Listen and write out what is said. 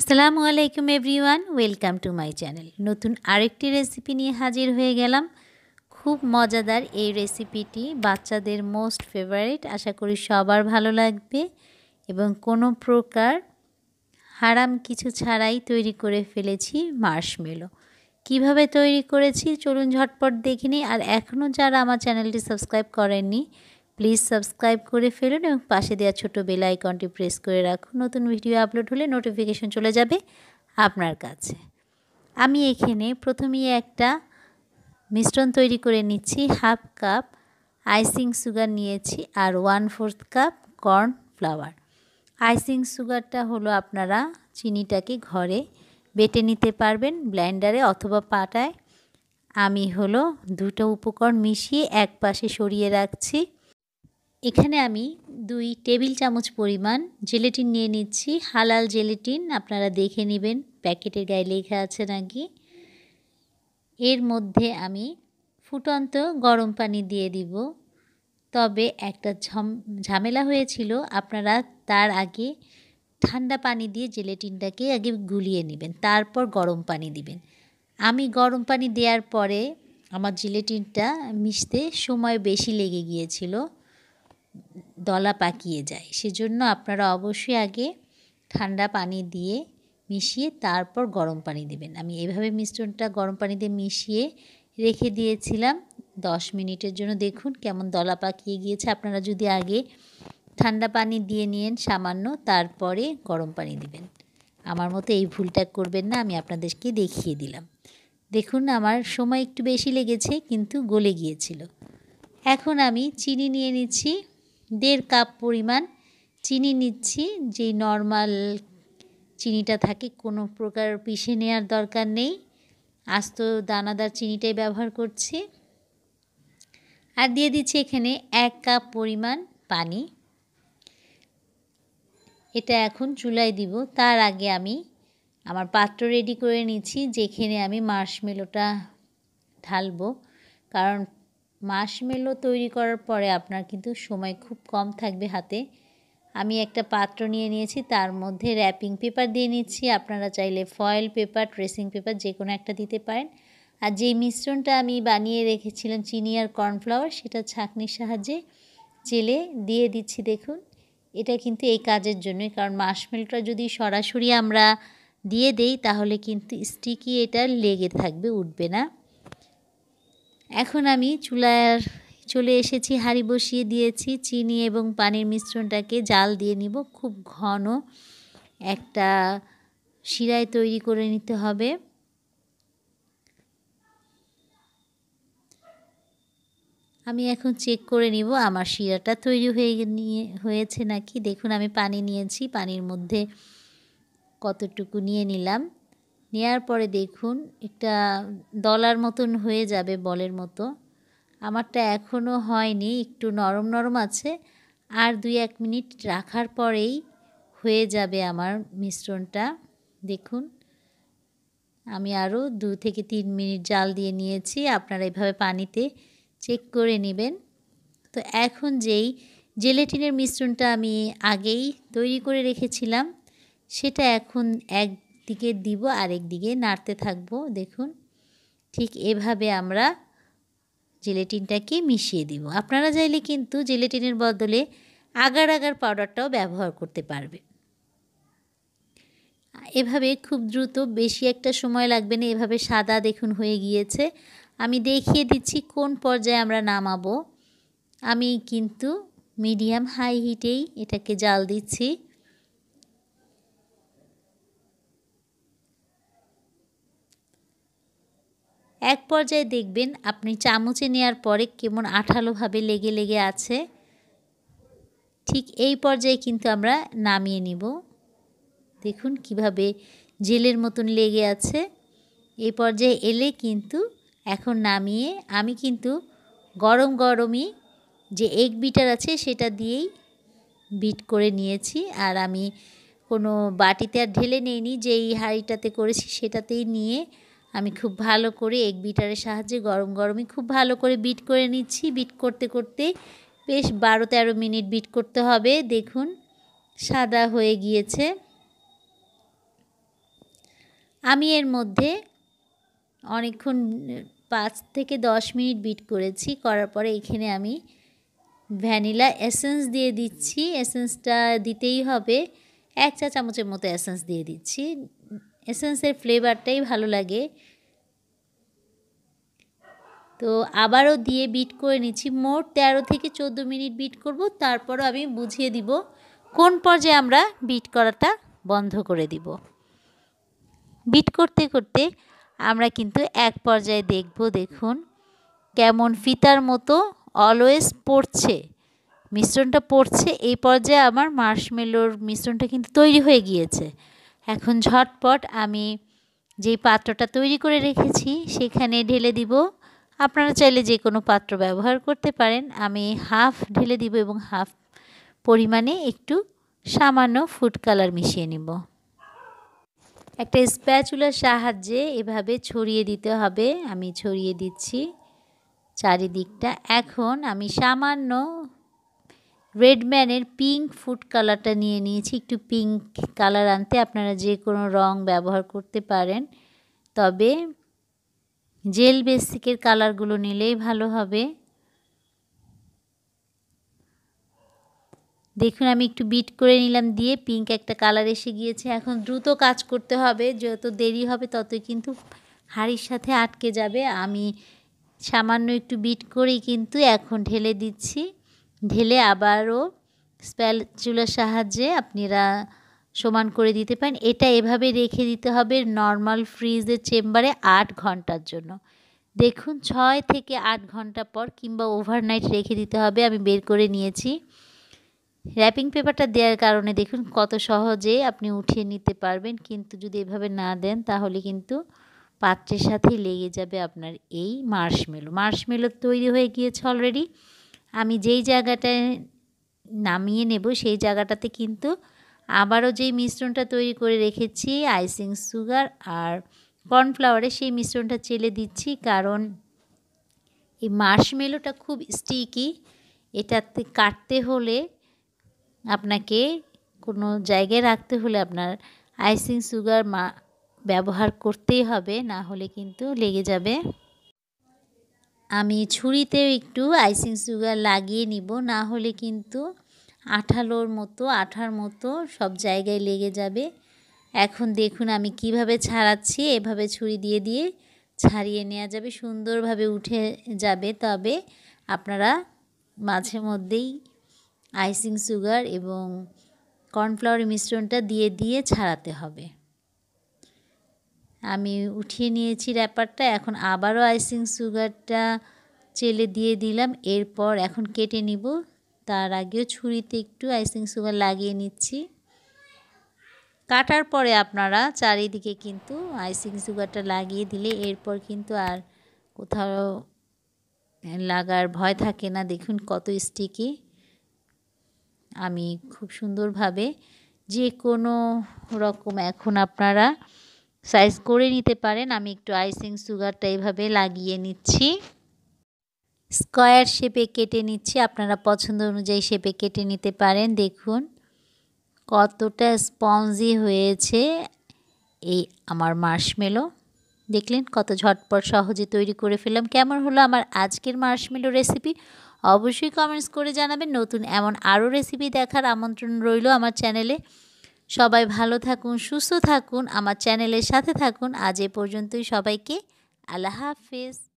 আসসালামু আলাইকুম everyone welcome to my channel নতুন আরেকটি রেসিপি নিয়ে হাজির হয়ে গেলাম খুব মজাদার এই রেসিপিটি বাচ্চাদের মোস্ট ফেভারিট আশা করি সবার ভালো লাগবে এবং কোনো প্রকার হারাম কিছু ছাড়াই তৈরি করে ফেলেছি মার্শমেলো কিভাবে তৈরি করেছি চলুন ঝটপট দেখিনি আর এখনও যারা আমার চ্যানেলটি সাবস্ক্রাইব করেননি প্লিজ সাবস্ক্রাইব করে ফেলুন এবং পাশে দেওয়া ছোট বেল আইকনটি প্রেস করে রাখুন নতুন ভিডিও আপলোড হলে নোটিফিকেশন চলে যাবে আপনার কাছে আমি এখানে প্রথমেই একটা মিশ্রণ তৈরি করে নিচ্ছি হাফ কাপ আইসিং সুগার নিয়েছি আর one fourth cup corn flour icing সুগারটা হলো আপনারা চিনিটাকে ঘরে বেটে নিতে পারবেন ব্লেন্ডারে অথবা পাটায় আমি হলো দুটো উপকরণ মিশিয়ে এক পাশে সরিয়ে রাখছি এখানে আমি দুই টেবিল চামচ পরিমাণ জেলেটিন নিয়ে নিচ্ছি হালাল জেলেটিন আপনারা দেখে নেবেন প্যাকেটের গায়ে লেখা আছে নাকি এর মধ্যে আমি ফুটন্ত গরম পানি দিয়ে দিব তবে একটা ঝামেলা হয়েছিল আপনারা তার আগে ঠান্ডা পানি দিয়ে জেলেটিনটাকে আগে গুলিয়ে নেবেন তারপর গরম পানি দিবেন আমি গরম পানি দেওয়ার পরে আমার জিলেটিনটা মিশতে সময় বেশি লেগে গিয়েছিল দলা পাকিয়ে যায় সেজন্য আপনারা অবশ্যই আগে ঠান্ডা পানি দিয়ে মিশিয়ে তারপর গরম পানি দেবেন আমি এভাবে মিশ্রণটা গরম পানিতে মিশিয়ে রেখে দিয়েছিলাম দশ মিনিটের জন্য দেখুন কেমন দলা পাকিয়ে গিয়েছে আপনারা যদি আগে ঠান্ডা পানি দিয়ে নিন সামান্য তারপরে গরম পানি দিবেন আমার মতো এই ভুলটা করবেন না আমি আপনাদেরকে দেখিয়ে দিলাম দেখুন আমার সময় একটু বেশি লেগেছে কিন্তু গলে গিয়েছিল এখন আমি চিনি নিয়ে নিচ্ছি দেড় কাপ পরিমাণ চিনি নিচ্ছি যেই নর্মাল চিনিটা থাকে কোনো প্রকার পিষে নেওয়ার দরকার নেই আস্ত দানাদার চিনিটাই ব্যবহার করছি আর দিয়ে দিচ্ছি এখানে এক কাপ পরিমাণ পানি এটা এখন চুলায় দিব তার আগে আমি আমার পাত্র রেডি করে নিচ্ছি যেখানে আমি মার্শমেলোটা ঢালবো কারণ মাশমেলো তৈরি করার পরে আপনার কিন্তু সময় খুব কম থাকবে হাতে আমি একটা পাত্র নিয়ে নিয়েছি তার মধ্যে র্যাপিং পেপার দিয়ে নিচ্ছি আপনারা চাইলে ফয়েল পেপার ট্রেসিং পেপার যে কোনো একটা দিতে পারেন আর যে মিশ্রণটা আমি বানিয়ে রেখেছিলাম চিনি আর কর্নফ্লাওয়ার সেটা ছাঁকনির সাহায্যে চেলে দিয়ে দিচ্ছি দেখুন এটা কিন্তু এই কাজের জন্যই কারণ মাশমেলটা যদি সরাসরি আমরা দিয়ে দেই তাহলে কিন্তু স্টিকি এটা লেগে থাকবে উঠবে না এখন আমি চুলার চলে এসেছি হাঁড়ি বসিয়ে দিয়েছি চিনি এবং পানির মিশ্রণটাকে জাল দিয়ে নিব খুব ঘন একটা শিরায় তৈরি করে নিতে হবে আমি এখন চেক করে নিব আমার শিরাটা তৈরি হয়ে নিয়ে হয়েছে নাকি দেখুন আমি পানি নিয়েছি পানির মধ্যে কতটুকু নিয়ে নিলাম নেয়ার পরে দেখুন একটা দলার মতন হয়ে যাবে বলের মতো আমারটা এখনও হয়নি একটু নরম নরম আছে আর দুই এক মিনিট রাখার পরেই হয়ে যাবে আমার মিশ্রণটা দেখুন আমি আরও দু থেকে তিন মিনিট জাল দিয়ে নিয়েছি আপনারা এভাবে পানিতে চেক করে নেবেন তো এখন যেই জেলেটিনের মিশ্রণটা আমি আগেই তৈরি করে রেখেছিলাম সেটা এখন এক দিকে দিব আরেক দিকে নাড়তে থাকবো দেখুন ঠিক এভাবে আমরা জেলেটিনটাকে মিশিয়ে দিব আপনারা চাইলে কিন্তু জেলেটিনের বদলে আগার আগার পাউডারটাও ব্যবহার করতে পারবে এভাবে খুব দ্রুত বেশি একটা সময় লাগবে না এভাবে সাদা দেখুন হয়ে গিয়েছে আমি দেখিয়ে দিচ্ছি কোন পর্যায়ে আমরা নামাবো আমি কিন্তু মিডিয়াম হাই হিটেই এটাকে জাল দিচ্ছি এক পর্যায়ে দেখবেন আপনি চামচে নেওয়ার পরে কেমন আঠালোভাবে লেগে লেগে আছে ঠিক এই পর্যায়ে কিন্তু আমরা নামিয়ে নিব দেখুন কিভাবে জেলের মতন লেগে আছে এই পর্যায়ে এলে কিন্তু এখন নামিয়ে আমি কিন্তু গরম গরমই যে এগ বিটার আছে সেটা দিয়েই বিট করে নিয়েছি আর আমি কোনো বাটিতে আর ঢেলে নিইনি যেই হাঁড়িটাতে করেছি সেটাতেই নিয়ে আমি খুব ভালো করে এক বিটারের সাহায্যে গরম গরমই খুব ভালো করে বিট করে নিচ্ছি বিট করতে করতে বেশ বারো তেরো মিনিট বিট করতে হবে দেখুন সাদা হয়ে গিয়েছে আমি এর মধ্যে অনেকক্ষণ পাঁচ থেকে দশ মিনিট বিট করেছি করার পরে এখানে আমি ভ্যানিলা এসেন্স দিয়ে দিচ্ছি এসেন্সটা দিতেই হবে এক চা চামচের মতো এসেন্স দিয়ে দিচ্ছি এসেন্সের ফ্লেভারটাই ভালো লাগে তো আবারও দিয়ে বিট করে নিচ্ছি মোট ১৩ থেকে ১৪ মিনিট বিট করব তারপরও আমি বুঝিয়ে দিব কোন পর্যায়ে আমরা বিট করাটা বন্ধ করে দিব বিট করতে করতে আমরা কিন্তু এক পর্যায়ে দেখব দেখুন কেমন ফিতার মতো অলওয়েজ পড়ছে মিশ্রণটা পড়ছে এই পর্যায়ে আমার মার্শমেলোর মিশ্রণটা কিন্তু তৈরি হয়ে গিয়েছে এখন ঝটপট আমি যে পাত্রটা তৈরি করে রেখেছি সেখানে ঢেলে দিব আপনারা চাইলে যে কোনো পাত্র ব্যবহার করতে পারেন আমি হাফ ঢেলে দিব এবং হাফ পরিমাণে একটু সামান্য ফুড কালার মিশিয়ে নিব একটা স্প্যাচুলার সাহায্যে এভাবে ছড়িয়ে দিতে হবে আমি ছড়িয়ে দিচ্ছি চারিদিকটা এখন আমি সামান্য রেডম্যানের পিঙ্ক ফুড কালারটা নিয়ে নিয়েছি একটু পিঙ্ক কালার আনতে আপনারা যে কোনো রং ব্যবহার করতে পারেন তবে জেল বেসিকের কালারগুলো নিলেই ভালো হবে দেখুন আমি একটু বিট করে নিলাম দিয়ে পিঙ্ক একটা কালার এসে গিয়েছে এখন দ্রুত কাজ করতে হবে যত দেরি হবে ততই কিন্তু হাড়ির সাথে আটকে যাবে আমি সামান্য একটু বিট করেই কিন্তু এখন ঢেলে দিচ্ছি ঢেলে আবারও স্প্যাচুলার সাহায্যে আপনারা সমান করে দিতে পারেন এটা এভাবে রেখে দিতে হবে নর্মাল ফ্রিজের চেম্বারে আট ঘন্টার জন্য দেখুন ছয় থেকে আট ঘন্টা পর কিংবা ওভারনাইট রেখে দিতে হবে আমি বের করে নিয়েছি র্যাপিং পেপারটা দেওয়ার কারণে দেখুন কত সহজে আপনি উঠিয়ে নিতে পারবেন কিন্তু যদি এভাবে না দেন তাহলে কিন্তু পাত্রের সাথেই লেগে যাবে আপনার এই মার্শমেলো মার্শমেলো তৈরি হয়ে গিয়েছে অলরেডি আমি যেই জায়গাটায় নামিয়ে নেব সেই জায়গাটাতে কিন্তু আবারও যেই মিশ্রণটা তৈরি করে রেখেছি আইসিং সুগার আর কর্নফ্লাওয়ারে সেই মিশ্রণটা চেলে দিচ্ছি কারণ এই মার্শমেলোটা খুব স্টিকি এটাতে কাটতে হলে আপনাকে কোনো জায়গায় রাখতে হলে আপনার আইসিং সুগার মা ব্যবহার করতেই হবে না হলে কিন্তু লেগে যাবে আমি ছুরিতেও একটু আইসিং সুগার লাগিয়ে নিব না হলে কিন্তু আঠালোর মতো আঠার মতো সব জায়গায় লেগে যাবে এখন দেখুন আমি কিভাবে ছাড়াচ্ছি এভাবে ছুরি দিয়ে দিয়ে ছাড়িয়ে নেওয়া যাবে সুন্দরভাবে উঠে যাবে তবে আপনারা মাঝে মধ্যেই আইসিং সুগার এবং কর্নফ্লাওয়ার মিশ্রণটা দিয়ে দিয়ে ছাড়াতে হবে আমি উঠিয়ে নিয়েছি র্যাপারটা এখন আবারও আইসিং সুগারটা চেলে দিয়ে দিলাম এরপর এখন কেটে নিব তার আগেও ছুরিতে একটু আইসিং সুগার লাগিয়ে নিচ্ছি কাটার পরে আপনারা চারিদিকে কিন্তু আইসিং সুগারটা লাগিয়ে দিলে এরপর কিন্তু আর কোথাও লাগার ভয় থাকে না দেখুন কত স্টিকি আমি খুব সুন্দরভাবে যে কোনো রকম এখন আপনারা সাইজ করে নিতে পারেন আমি একটু আইসিং সুগারটা এভাবে লাগিয়ে নিচ্ছি স্কয়ার শেপে কেটে নিচ্ছি আপনারা পছন্দ অনুযায়ী শেপে কেটে নিতে পারেন দেখুন কতটা স্পঞ্জি হয়েছে এই আমার মার্শমেলো দেখলেন কত ঝটপট সহজে তৈরি করে ফেললাম কেমন হলো আমার আজকের মার্শমেলো রেসিপি অবশ্যই কমেন্টস করে জানাবেন নতুন এমন আরও রেসিপি দেখার আমন্ত্রণ রইল আমার চ্যানেলে সবাই ভালো থাকুন সুস্থ থাকুন আমার চ্যানেলের সাথে থাকুন আজ এ পর্যন্তই সবাইকে আল্লাহ হাফিজ